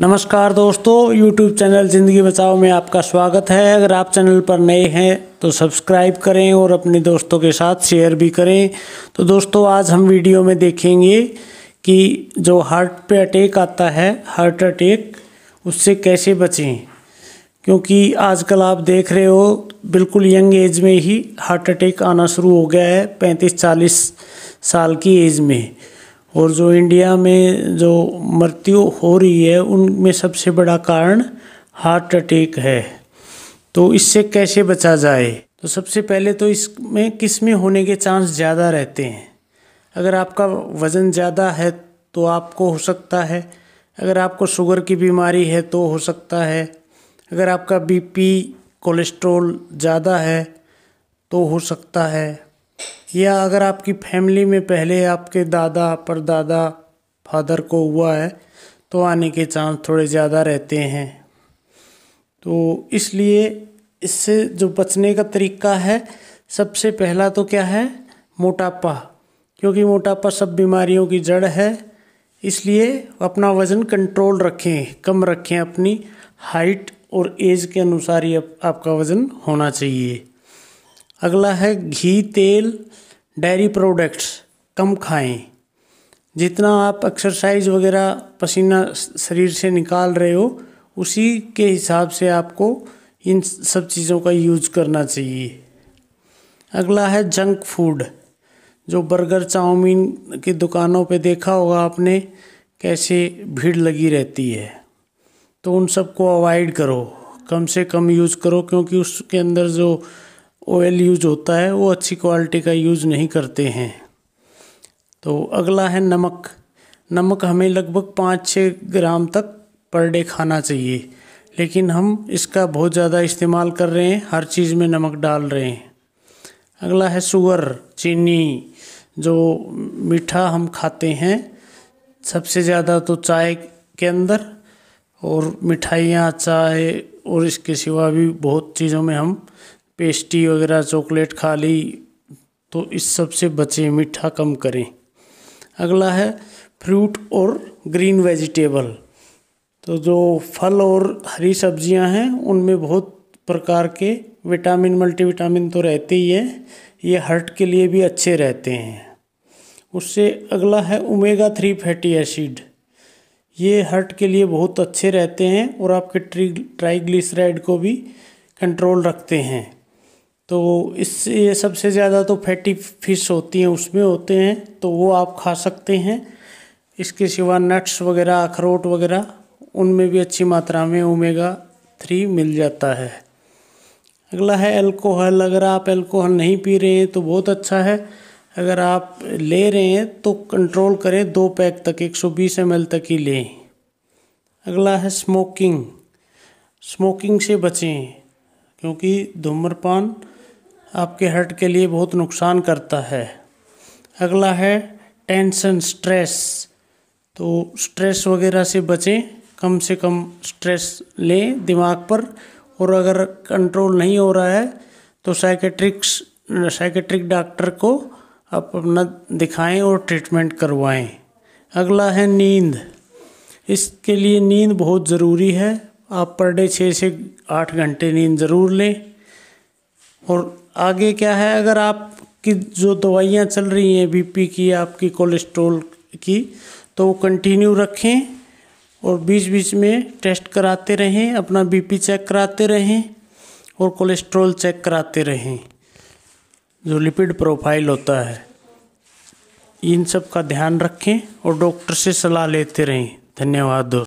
नमस्कार दोस्तों YouTube channel ज़िंदगी बचाओ में आपका स्वागत है अगर आप चैनल पर नए हैं तो सब्सक्राइब करें और अपने दोस्तों के साथ शेयर भी करें तो दोस्तों आज हम वीडियो में देखेंगे कि जो हार्ट पे अटैक आता है हार्ट अटैक उससे कैसे बचें क्योंकि आजकल आप देख रहे हो बिल्कुल यंग एज में ही हार्ट अटैक आना शुरू हो गया है पैंतीस चालीस साल की एज में और जो इंडिया में जो मृत्यु हो रही है उनमें सबसे बड़ा कारण हार्ट अटैक है तो इससे कैसे बचा जाए तो सबसे पहले तो इसमें किस में होने के चांस ज़्यादा रहते हैं अगर आपका वज़न ज़्यादा है तो आपको हो सकता है अगर आपको शुगर की बीमारी है तो हो सकता है अगर आपका बीपी कोलेस्ट्रॉल ज़्यादा है तो हो सकता है या अगर आपकी फैमिली में पहले आपके दादा परदादा फादर को हुआ है तो आने के चांस थोड़े ज़्यादा रहते हैं तो इसलिए इससे जो बचने का तरीका है सबसे पहला तो क्या है मोटापा क्योंकि मोटापा सब बीमारियों की जड़ है इसलिए अपना वज़न कंट्रोल रखें कम रखें अपनी हाइट और एज के अनुसार ही आप, आपका वज़न होना चाहिए अगला है घी तेल डेयरी प्रोडक्ट्स कम खाएं जितना आप एक्सरसाइज वगैरह पसीना शरीर से निकाल रहे हो उसी के हिसाब से आपको इन सब चीज़ों का यूज करना चाहिए अगला है जंक फूड जो बर्गर चाउमीन की दुकानों पे देखा होगा आपने कैसे भीड़ लगी रहती है तो उन सबको अवॉइड करो कम से कम यूज़ करो क्योंकि उसके अंदर जो ऑयल यूज होता है वो अच्छी क्वालिटी का यूज नहीं करते हैं तो अगला है नमक नमक हमें लगभग पाँच छः ग्राम तक पर डे खाना चाहिए लेकिन हम इसका बहुत ज़्यादा इस्तेमाल कर रहे हैं हर चीज़ में नमक डाल रहे हैं अगला है शुगर चीनी जो मीठा हम खाते हैं सबसे ज़्यादा तो चाय के अंदर और मिठाइयाँ चाय और इसके सिवा भी बहुत चीज़ों में हम पेस्टी वगैरह चॉकलेट खा ली तो इस सब से बचें मीठा कम करें अगला है फ्रूट और ग्रीन वेजिटेबल तो जो फल और हरी सब्जियां हैं उनमें बहुत प्रकार के विटामिन मल्टीविटामिन तो रहते ही हैं ये हार्ट के लिए भी अच्छे रहते हैं उससे अगला है ओमेगा थ्री फैटी एसिड ये हार्ट के लिए बहुत अच्छे रहते हैं और आपके ट्री ट्राइग्लिसराइड को भी कंट्रोल रखते हैं तो इससे सबसे ज़्यादा तो फैटी फिश होती हैं उसमें होते हैं तो वो आप खा सकते हैं इसके सिवा नट्स वगैरह अखरोट वगैरह उनमें भी अच्छी मात्रा में ओमेगा थ्री मिल जाता है अगला है अल्कोहल अगर आप अल्कोहल नहीं पी रहे हैं तो बहुत अच्छा है अगर आप ले रहे हैं तो कंट्रोल करें दो पैक तक 120 ml तक ही लें अगला है स्मोकिंग स्मोकिंग से बचें क्योंकि धूम्रपान आपके हार्ट के लिए बहुत नुकसान करता है अगला है टेंशन स्ट्रेस तो स्ट्रेस वगैरह से बचें कम से कम स्ट्रेस लें दिमाग पर और अगर कंट्रोल नहीं हो रहा है तो साइकेट्रिक्स साइकेट्रिक डॉक्टर को आप अपना दिखाएं और ट्रीटमेंट करवाएं अगला है नींद इसके लिए नींद बहुत ज़रूरी है आप पर डे छः से आठ घंटे नींद ज़रूर लें और आगे क्या है अगर आपकी जो दवाइयाँ चल रही हैं बीपी की आपकी कोलेस्ट्रोल की तो वो कंटिन्यू रखें और बीच बीच में टेस्ट कराते रहें अपना बीपी चेक कराते रहें और कोलेस्ट्रोल चेक कराते रहें जो लिपिड प्रोफाइल होता है इन सब का ध्यान रखें और डॉक्टर से सलाह लेते रहें धन्यवाद दोस्त